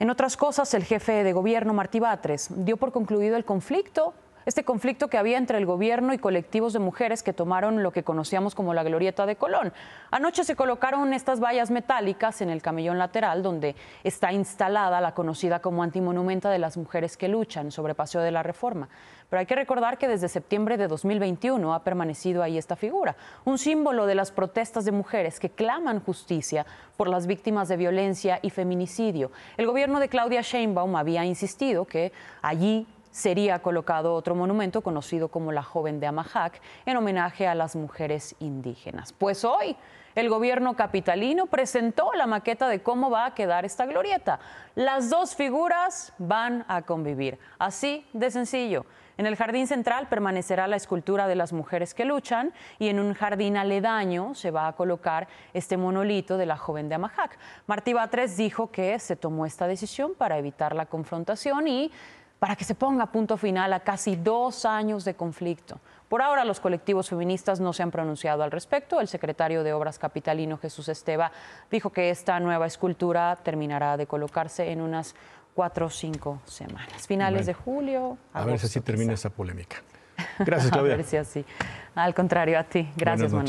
En otras cosas, el jefe de gobierno, Martí Batres, dio por concluido el conflicto este conflicto que había entre el gobierno y colectivos de mujeres que tomaron lo que conocíamos como la glorieta de Colón. Anoche se colocaron estas vallas metálicas en el camellón lateral donde está instalada la conocida como antimonumenta de las mujeres que luchan sobre Paseo de la Reforma. Pero hay que recordar que desde septiembre de 2021 ha permanecido ahí esta figura, un símbolo de las protestas de mujeres que claman justicia por las víctimas de violencia y feminicidio. El gobierno de Claudia Sheinbaum había insistido que allí sería colocado otro monumento conocido como la Joven de Amajac en homenaje a las mujeres indígenas. Pues hoy el gobierno capitalino presentó la maqueta de cómo va a quedar esta glorieta. Las dos figuras van a convivir, así de sencillo. En el jardín central permanecerá la escultura de las mujeres que luchan y en un jardín aledaño se va a colocar este monolito de la joven de Amajac. Martí Batres dijo que se tomó esta decisión para evitar la confrontación y para que se ponga punto final a casi dos años de conflicto. Por ahora los colectivos feministas no se han pronunciado al respecto. El secretario de Obras Capitalino Jesús Esteba dijo que esta nueva escultura terminará de colocarse en unas cuatro o cinco semanas. Finales de julio. a ver si así termina esa polémica. Gracias, Claudia. a ver si así. Al contrario, a ti. Gracias, Manuel.